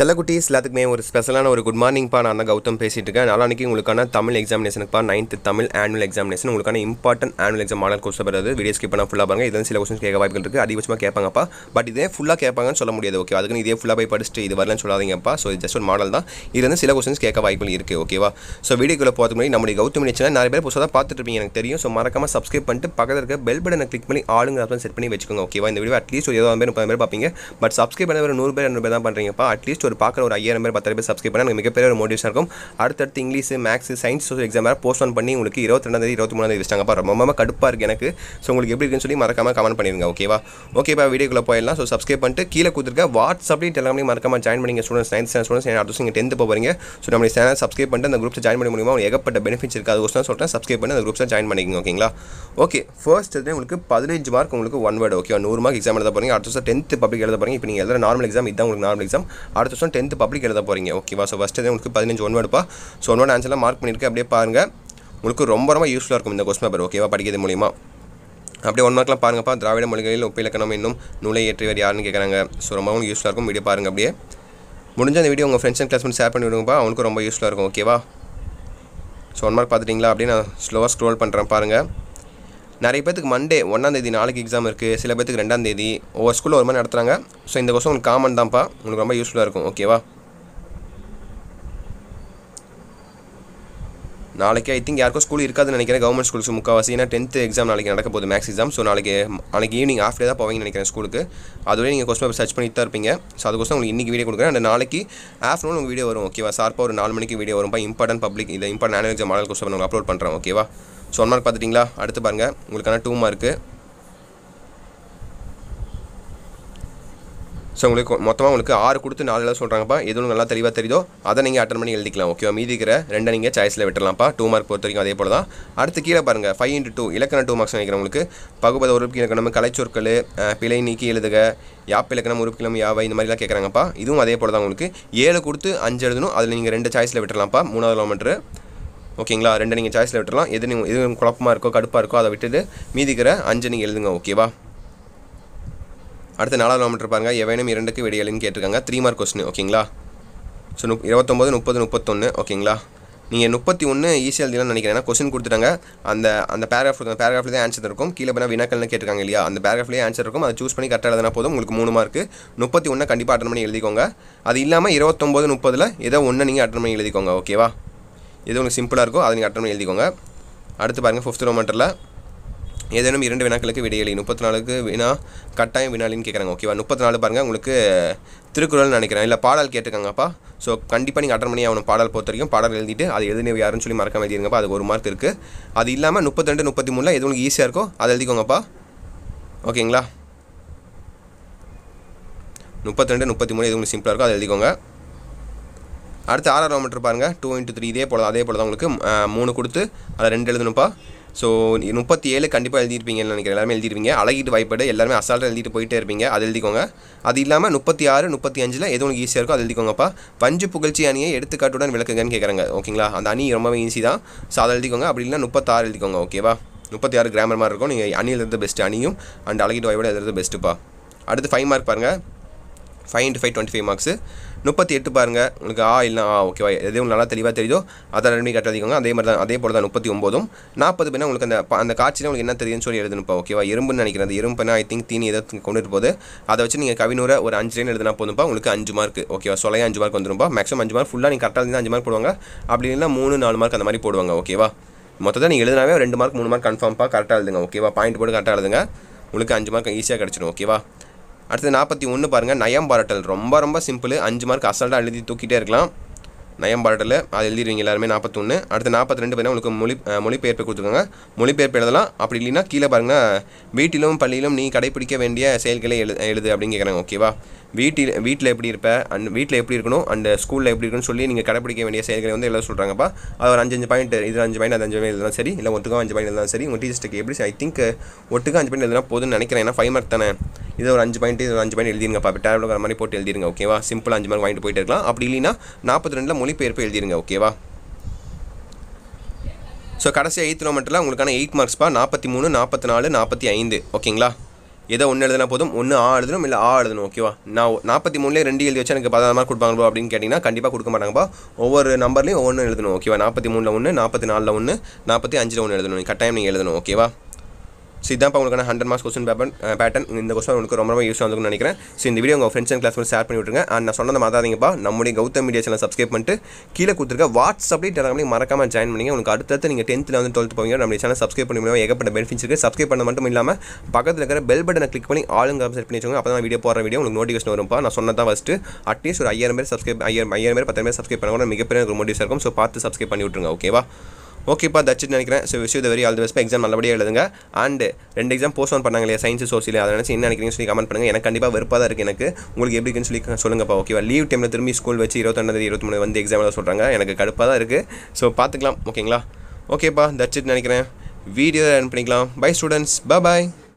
செல்லக்குட்டிஸ் எல்லாத்துக்குமே ஒரு ஸ்பெஷலான ஒரு குட் மார்னிங்ப்பா நான் தான் கௌதம் பேசிகிட்டு இருக்கேன் நாளைக்கு உங்களுக்கான தமிழ் எக்ஸாமினேஷனுக்குப்பா நைன்த் தமிழ் ஆனுவல் எக்ஸாமினேஷன் உங்களுக்கான important annual exam model course வருது வீடியோ ஸ்கிப் பண்ணால் ஃபுல்லாக பாருங்க இதில் சில கொஸ்டின் கேட்க வாய்ப்புகள் இருக்குது அதிகபட்சமாக கேட்பாங்கப்பா பட் இதே ஃபுல்லாக கேட்பாங்கன்னு சொல்ல முடியாது ஓகே அதுக்கு இதே ஃபுல்லாக போய் படிச்சுட்டு இது வரலன்னு சொல்லாதீங்கப்பா ஸோ ஜஸ்ட் ஒரு மாடல் தான் இது வந்து சில கொஸ்டின்ஸ் கேட்க வாய்ப்புகள் இருக்குது ஓகேவா ஸோ வீடியோக்குள்ளே போகிறதுக்கு முன்னாடி நம்முடைய கௌதம் சேனல் நிறைய பேர் புதுசாக தான் பார்த்துட்டு இருப்பீங்க எனக்கு தெரியும் ஸோ மறக்காம சப்ஸ்கிரைப் பண்ணிட்டு பக்கத்தில் இருக்க பெல் பட்டனை கிளிக் பண்ணி ஆளுங்க செட் பண்ணி வச்சுக்கோங்க ஓகேவா இந்த வீடியோ அட்லீஸ்ட் ஒரு ஏதாவது பேர் முப்பது பேர் பார்ப்பீங்க பட் சப்ஸ்கிரைப் பண்ண ஒரு நூறு பேர் நூறு பேர் தான் பண்ணுறீங்கப்பா அட்லீஸ்ட் ஒரு பார்க்குற ஒரு ஐயாயிரம் பேர் பத்தாயிரம் பேர் சப்ஸ்கிரைப் பண்ணால் எனக்கு மிகப்பெரிய ஒரு மோட்டிவேஷன் இருக்கும் அடுத்தடுத்து English maths science social exam வேறு போஸ்ட் ஆன் பண்ணி உங்களுக்கு இருபத்தி ரெண்டாந்தேதி இருபத்தி மூணாந்தேதி வச்சாங்கப்பா ரொம்ப கடுப்பாக இருக்குது எனக்கு ஸோ உங்களுக்கு எப்படி இருக்குன்னு சொல்லி மறக்காமல் கமெண்ட் பண்ணிடுங்க ஓகேவா ஓகேவா வீடியோக்குள்ளே போயிடலாம் ஸோ சப்ஸ்கிரைப் பண்ணிட்டு கீழே கொடுத்துருக்க வாட்ஸ்அப்லேயும் டெலிகிராம்லையும் மறக்காமல் ஜாயின் பண்ணிங்க ஸ்டூடெண்ட்ஸ் சயின்ஸ் ஸ்டாண்ட் ஸ்டூடெண்ட்ஸ் அடுத்து நீங்கள் டென்த்து போகிறீங்க ஸோ நம்ம சேனல் சப்ஸ்கிரைப் பண்ணிட்டு அந்த குரூப்ஸ் ஜாயின் பண்ணி முடியுமா ஏகப்பட்ட பெனிஃபிட்ஸ் இருக்குது அது சொல்கிறேன் சப்ஸ்கிரைப் பண்ணி அந்த குரூப்ஸில் ஜாயின் பண்ணிக்கோங்க ஓகேங்களா ஓகே ஃபர்ஸ்ட் எதுவுமே உங்களுக்கு பதினஞ்சு மார்க் உங்களுக்கு ஒன் வேர்டு ஓகே நூறு மார்க் எக்ஸாம் எழுத போகிறீங்க அடுத்த டென்த் பப்ளிக் எழுத போகிறீங்க இப்போ நீங்கள் எழுதுற நார்மல் எக்ஸாம் இதான் உங்களுக்கு நார்மல் எக்ஸாம் அடுத்த அடுத்த வருஷம் டென்த்து பப்ளிக் எழுத போகிறீங்க ஓகேவா ஸோ ஃபஸ்ட்டு தான் உங்களுக்கு பதினஞ்சு ஒன் வேர்டுப்பா ஸோ ஒன் வேர்டு ஆன்சர்லாம் மார்க் பண்ணியிருக்கேன் அப்படியே பாருங்கள் உங்களுக்கு ரொம்ப ரொம்ப யூஸ்ஃபுல்லாக இருக்கும் இந்த கொஸ்டின் பேப்பர் ஓகேவா படிக்கிறது மூலிமா அப்படியே ஒன் மார்க்லாம் பாருங்கப்பா திராவிட மொழிகளில் ஒப்பு இலக்கணம் இன்னும் நூலை ஏற்றியவர் யாருன்னு கேட்குறாங்க ஸோ ரொம்பவும் யூஸ்ஃபுல்லாக இருக்கும் வீடியோ பாருங்கள் அப்படியே முடிஞ்ச அந்த வீடியோ உங்கள் ஃப்ரெண்ட்ஸ் அண்ட் கிளாஸ் ஷேர் பண்ணி விடுங்கப்பா அவனுக்கு ரொம்ப யூஸ்ஃபுல்லாக இருக்கும் ஓகேவா ஸோ ஒன் மார்க் பார்த்துட்டிங்களா அப்படியே நான் ஸ்லோவாக ஸ்க்ரோல் பண்ணுறேன் பாருங்கள் நிறைய பேத்துக்கு மண்டே ஒன்றாந்தேதி நாளைக்கு எக்ஸாம் இருக்குது சில பேத்துக்கு ரெண்டாந்தேதி ஒவ்வொரு ஸ்கூலில் ஒரு மாதிரி நடத்துகிறாங்க ஸோ இந்த கொஸ்டின் உங்களுக்கு காமன் தான்ப்பா உங்களுக்கு ரொம்ப யூஸ்ஃபுல்லாக இருக்கும் ஓகேவா நாளைக்கு ஐ திங்க் யாருக்கும் ஸ்கூல் இருக்காதுன்னு நினைக்கிறேன் கவர்மெண்ட் ஸ்கூலுக்கு முக்கால்வாசி ஏன்னா டென்த் எக்ஸாம் நாளைக்கு நடக்க போகுது மேக்ஸ் எக்ஸாம் ஸோ நாளைக்கு நாளைக்கு ஈவினிங் ஆஃப் டே தான் போவீங்க நினைக்கிறேன் ஸ்கூலுக்கு அதுவே நீங்கள் கொஸ்டின் பேப்பர் சர்ச் பண்ணி தான் இருப்பீங்க ஸோ அதுக்கோசம் உங்களுக்கு இன்னைக்கு வீடியோ கொடுக்குறேன் அண்ட் நாளைக்கு ஆஃப்டர்நூன் உங்களுக்கு வீடியோ வரும் ஓகேவா சார்ப்பாக ஒரு நாலு மணிக்கு வீடியோ வரும் இம்பார்ட்டன்ட் பப்ளிக் இந்த important annual exam model question உங்களுக்கு அப்லோட் பண்ணுறேன் ஓகேவா ஸோ ஒன் மார்க் பார்த்துட்டிங்களா அடுத்து பாருங்கள் உங்களுக்கான டூ மார்க்கு ஸோ உங்களுக்கு மொத்தமாக உங்களுக்கு ஆறு கொடுத்து நாலு எல்லாம் சொல்கிறாங்கப்பா எதுவும் நல்லா தெளிவாக தெரியுதோ அதை நீங்கள் அட்டன் பண்ணி எழுதிக்கலாம் ஓகேவா மீதி இருக்கிற ரெண்டை நீங்கள் சாய்ஸில் விட்டுலாம்ப்பா டூ மார்க் பொறுத்த வரைக்கும் அதே போல் தான் அடுத்து கீழே பாருங்கள் ஃபைவ் இன்ட்டு டூ இலக்கண டூ மார்க்ஸ் நினைக்கிறவங்களுக்கு பகுபத உறுப்பு இலக்கணம் கலைச்சொற்கள் பிழை நீக்கி எழுதுக யாப் இலக்கணம் உறுப்பு கிழமை யாவை இந்த மாதிரிலாம் கேட்குறாங்கப்பா இதுவும் அதே போல் தான் உங்களுக்கு ஏழு கொடுத்து அஞ்சு எழுதணும் அதில் நீங்கள் ரெண்டு சாய்ஸில் விட்டுலாம்ப்பா மூணாவது கிலோமீட்டர் ஓகேங்களா ரெண்டு நீங்கள் சாய்ஸில் விட்டுலாம் எது நீங்கள் எது குழப்பமாக இருக்கோ கடுப்பாக இருக்கோ அதை விட்டுட்டு மீதிக்கிற அஞ்சு நீங்கள் எழுதுங்க ஓகேவா அடுத்து நாலாவது கிலோமீட்டர் பாருங்கள் எவனும் இரண்டுக்கு விடையலின்னு கேட்டிருக்காங்க த்ரீ மார்க் கொஸ்டின் ஓகேங்களா ஸோ நுப் இருபத்தொம்போது முப்பது முப்பத்தொன்று ஓகேங்களா நீங்கள் முப்பத்தி ஒன்று ஈஸியாக எழுதிலாம் நினைக்கிறேன் கொஸ்டின் கொடுத்துட்டாங்க அந்த அந்த பேராஃப் அந்த பேராகிராஃப்ல தான் ஆன்சர் இருக்கும் கீழே பண்ணால் வினாக்கள்னு கேட்டிருக்காங்க இல்லையா அந்த பேராஃப்லேயே ஆன்சர் இருக்கும் அதை சூஸ் பண்ணி கரெக்டாக எழுதினா போதும் உங்களுக்கு மூணு மார்க்கு முப்பத்தி ஒன்று கண்டிப்பாக அட்டன் பண்ணி எழுதிக்கோங்க அது இல்லாமல் இருபத்தொம்போது முப்பதில் ஏதோ ஒன்று நீங்கள் அட்டன் பண்ணி எழுதிக்கோங்க ஓகேவா எது உங்களுக்கு சிம்பிளாக இருக்கும் அதை நீங்கள் அட்டன் பண்ணி எழுதிக்கோங்க அடுத்து பாருங்கள் ஃபிஃப்த் கிலோமீட்டரில் ஏதேனும் இரண்டு வினாக்களுக்கு விடையளி முப்பத்தி நாலுக்கு வினா கட்டாயம் வினாலின்னு கேட்குறாங்க ஓகேவா முப்பத்தி நாலு பாருங்கள் உங்களுக்கு திருக்குறள்னு நினைக்கிறேன் இல்லை பாடல் கேட்டுக்கங்கப்பா ஸோ கண்டிப்பாக நீங்கள் அட்டர் பண்ணி அவனை பாடல் பொறுத்த வரைக்கும் பாடல் எழுதிட்டு அது எழுதினவு யாருன்னு சொல்லி மறக்காம எழுதிருங்கப்பா அது ஒரு மார்க் இருக்குது அது இல்லாமல் முப்பத்திரெண்டு முப்பத்தி மூணில் எது உங்களுக்கு ஈஸியாக இருக்கோ அதை எழுதிக்கோங்கப்பா ஓகேங்களா முப்பத்திரெண்டு முப்பத்தி மூணு எது உங்களுக்கு சிம்பிளாக இருக்கோ அதை எழுதிக்கோங்க அடுத்து ஆறாயிரம் மீட்டர் பாருங்கள் டூ இன்ட்டு த்ரீ இதே போல் அதே போல் தான் உங்களுக்கு மூணு கொடுத்து அதை ரெண்டு எழுதணும்ப்பா ஸோ முப்பத்தி ஏழு கண்டிப்பாக எழுதிருப்பீங்கன்னு நினைக்கிறேன் எல்லாருமே எழுதிருப்பீங்க அழகிட்டு வாய்ப்பு எல்லாமே அசால்ட்டாக எழுதிட்டு போயிட்டே இருப்பீங்க அது எழுதிக்கோங்க அது இல்லாமல் முப்பத்தி ஆறு முப்பத்தி அஞ்சில் எது உங்களுக்கு ஈஸியாக இருக்கோ அது எழுதிக்கோங்கப்பா பஞ்சு புகழ்ச்சி அணியை எடுத்துக்காட்டுடன் விளக்குங்கன்னு கேட்குறாங்க ஓகேங்களா அந்த அணி ரொம்பவே ஈஸி தான் ஸோ அதை எழுதிக்கோங்க அப்படி இல்லைனா முப்பத்தாறு எழுதிக்கோங்க ஓகேவா முப்பத்தி ஆறு கிராமர் மாதிரி இருக்கும் நீங்கள் அணியில் பெஸ்ட் அணியும் அண்ட் அழகிட்டு வாய்ப்பு எழுதுறது பெஸ்ட்டுப்பா அடுத்து ஃபைவ் மார்க் பாருங்கள் five into five twenty five marks முப்பத்தி எட்டு பாருங்கள் உங்களுக்கு ஆ இல்லை ஆ ஓகேவா எதுவும் உங்களுக்கு நல்லா தெளிவாக தெரியுதோ அதை ரெண்டு கட்ட அதிகங்க அதே மாதிரி தான் அதே போல் தான் முப்பத்தி ஒம்போதும் நாற்பது பேர் உங்களுக்கு அந்த அந்த காட்சியில் உங்களுக்கு என்ன தெரியுதுன்னு சொல்லி எழுதணுப்பா ஓகேவா இரும்புன்னு நினைக்கிறேன் அந்த இரும்புனா ஐ திங்க் தீனி எதாவது கொண்டுட்டு போது அதை வச்சு நீங்கள் கவினூரை ஒரு அஞ்சு லைன் எழுதுனா போதும்ப்பா உங்களுக்கு அஞ்சு மார்க் ஓகேவா சொலையாக அஞ்சு மார்க் வந்துடும்பா மேக்ஸிமம் அஞ்சு மார்க் ஃபுல்லாக நீங்கள் கரெக்டாக இருந்தால் அஞ்சு மார்க் போடுவாங்க அப்படி இல்லை மூணு நாலு மார்க் அந்த மாதிரி போடுவாங்க ஓகேவா மொத்தத்தை நீங்கள் எழுதினாவே ரெண்டு மார்க் மூணு மார்க் கன்ஃபார்ம்ப்பா கரெக்டாக எழுதுங்க ஓகேவா பாயிண்ட் போட்டு கரெக்டாக எழுதுங்க உங்களுக்கு அஞ்சு மார்க் ஈஸியாக கிடச்சிடும் ஓகேவா அடுத்து நாற்பத்தி ஒன்று பாருங்கள் நயம் பாராட்டல் ரொம்ப ரொம்ப சிம்பிள் அஞ்சு மார்க் அசால்ட்டாக எழுதி தூக்கிட்டே இருக்கலாம் நயம் பாராட்டில் அது எழுதிடுவீங்க எல்லாருமே நாற்பத்தொன்று அடுத்து நாற்பத்தி ரெண்டு பேரும் உங்களுக்கு மொழி மொழிபெயர்ப்பு கொடுத்துருக்காங்க மொழிபெயர்ப்பு எழுதலாம் அப்படி இல்லைன்னா கீழே பாருங்கள் வீட்டிலும் பள்ளியிலும் நீ கடைப்பிடிக்க வேண்டிய செயல்களை எழு எழுது அப்படின்னு கேட்குறாங்க ஓகேவா வீட்டில் வீட்டில் எப்படி இருப்பேன் அண்ட் வீட்டில் எப்படி இருக்கணும் அண்ட் ஸ்கூலில் எப்படி இருக்கணும்னு சொல்லி நீங்கள் கடைப்பிடிக்க வேண்டிய செயல்களை வந்து எழுத சொல்கிறாங்கப்பா அது ஒரு அஞ்சு பாயிண்ட் இது அஞ்சு பாயிண்ட் அது அஞ்சு பாயிண்ட் எழுதலாம் சரி இல்லை ஒட்டுக்கும் அஞ்சு பாயிண்ட் எழுதலாம் சரி உங்கள் டீச்சர்ஸ்ட்டுக்கு எப்படி ஐ திங்க் ஒட்டுக்கா அஞ்சு பாயிண்ட் எழுதுனா போதுன்னு நினைக்கிறேன் ஏன்னா ஃபைவ் மார்க் தானே இதை ஒரு அஞ்சு பாயிண்ட் இது ஒரு அஞ்சு பாயிண்ட் எழுதிருங்கப்பா டேப்ல வர மாதிரி போட்டு எழுதிருங்க ஓகேவா சிம்பிள் அஞ்சு மார்க் வாங்கிட்டு போயிட்டு இருக்கலாம் அப்படி இல்லைன்னா நாற்பத்தி ரெண்டில் மொழிபெயர்ப்பு எழுதிருங்க ஓகேவா ஸோ கடைசி எயித் நோமெண்ட்டில் உங்களுக்கான எயிட் மார்க்ஸ்ப்பா நாற்பத்தி மூணு நாற்பத்தி நாலு நாற்பத்தி ஐந்து ஓகேங்களா எதை ஒன்று எழுதினா போதும் ஒன்று ஆ எழுதணும் இல்லை ஆ எழுதணும் ஓகேவா நான் நாற்பத்தி மூணுலேயே ரெண்டு எழுதி வச்சு எனக்கு பதினாறு மார்க் கொடுப்பாங்களோ அப்படின்னு கேட்டிங்கன்னா கண்டிப்பாக கொடுக்க மாட்டாங்கப்பா ஒவ்வொரு நம்பர்லேயும் ஒவ்வொன்று எழுதணும் ஓகேவா நாற்பத்தி மூணில் ஒன்று நாற்பத்தி நாலில் ஒன்று நாற்பத்தி அஞ்சில் ஒன்று எழுதணும் கட்டாயம் நீங்கள் எழுதணும் ஓகேவா ஸோ இதான் உங்களுக்கான hundred marks question paper pattern இந்த கொஸ்டின் உங்களுக்கு ரொம்ப ரொம்ப யூஸ் ஆகுதுன்னு நினைக்கிறேன் ஸோ இந்த வீடியோ உங்கள் ஃப்ரெண்ட்ஸ் அண்ட் கிளாஸ் ஷேர் பண்ணி விட்டுருங்க அண்ட் நான் சொன்னதை மாதாதீங்கப்பா நம்முடைய கௌதம் மீடியா சேனல் சப்ஸ்கிரைப் பண்ணிட்டு கீழே கொடுத்துருக்க வாட்ஸ்அப்லேயும் டெலகிராம்லையும் மறக்காமல் ஜாயின் பண்ணிங்க உங்களுக்கு அடுத்தடுத்து நீங்கள் டென்த்தில் வந்து டுவெல்த் போவீங்க நம்முடைய சேனல் சப்ஸ்கிரைப் பண்ணி முடியும் ஏகப்பட்ட பெனிஃபிட்ஸ் இருக்குது சப்ஸ்கிரைப் பண்ண மட்டும் இல்லாமல் பக்கத்தில் இருக்கிற பெல் பட்டனை கிளிக் பண்ணி ஆளுங்க செட் பண்ணி வச்சுக்கோங்க அப்போ தான் வீடியோ போகிற வீடியோ உங்களுக்கு நோட்டிஃபிகேஷன் வரும்ப்பா நான் சொன்னதான் ஃபஸ்ட்டு அட்லீஸ்ட் ஒரு ஐயாயிரம் பேர் சப்ஸ்கிரைப் ஐயாயிரம் ஐயாயிரம் பேர் பத்தாயிரம் பேர் சப்ஸ்கிரைப் பண்ணுவோம் மிகப்பெரிய ஒரு மோட்டிவ்ஸ் இருக்கும் ஸோ பார்த்து சப்ஸ்கிரைப் பண்ணி விட்டுருங்க ஓகேவா ஓகேப்பா தச்சு நினைக்கிறேன் ஸோ விஷயம் very all the best exam நல்லபடியாக எழுதுங்க அண்டு ரெண்டு எக்ஸாம் போஸ்ட்போன் பண்ணாங்க இல்லையா சயின்ஸ் சோசியல் அதை நினச்சி என்ன நினைக்கிறீங்கன்னு சொல்லி கமெண்ட் பண்ணுங்கள் எனக்கு கண்டிப்பாக வெறுப்பாக தான் இருக்குது எனக்கு உங்களுக்கு எப்படி இருக்குன்னு சொல்லி சொல்லுங்கப்பா ஓகேவா லீவ் டைமில் திரும்பி ஸ்கூல் வச்சு இருபத்தொன்னாந்தேதி இருபத்தி மூணு வந்து எக்ஸாம் எழுத சொல்கிறாங்க எனக்கு கடுப்பாக தான் இருக்குது ஸோ பார்த்துக்கலாம் ஓகேங்களா ஓகேப்பா தச்சுட்டு நினைக்கிறேன் வீடியோ ரன் பண்ணிக்கலாம் பை ஸ்டூடெண்ட்ஸ் பாய்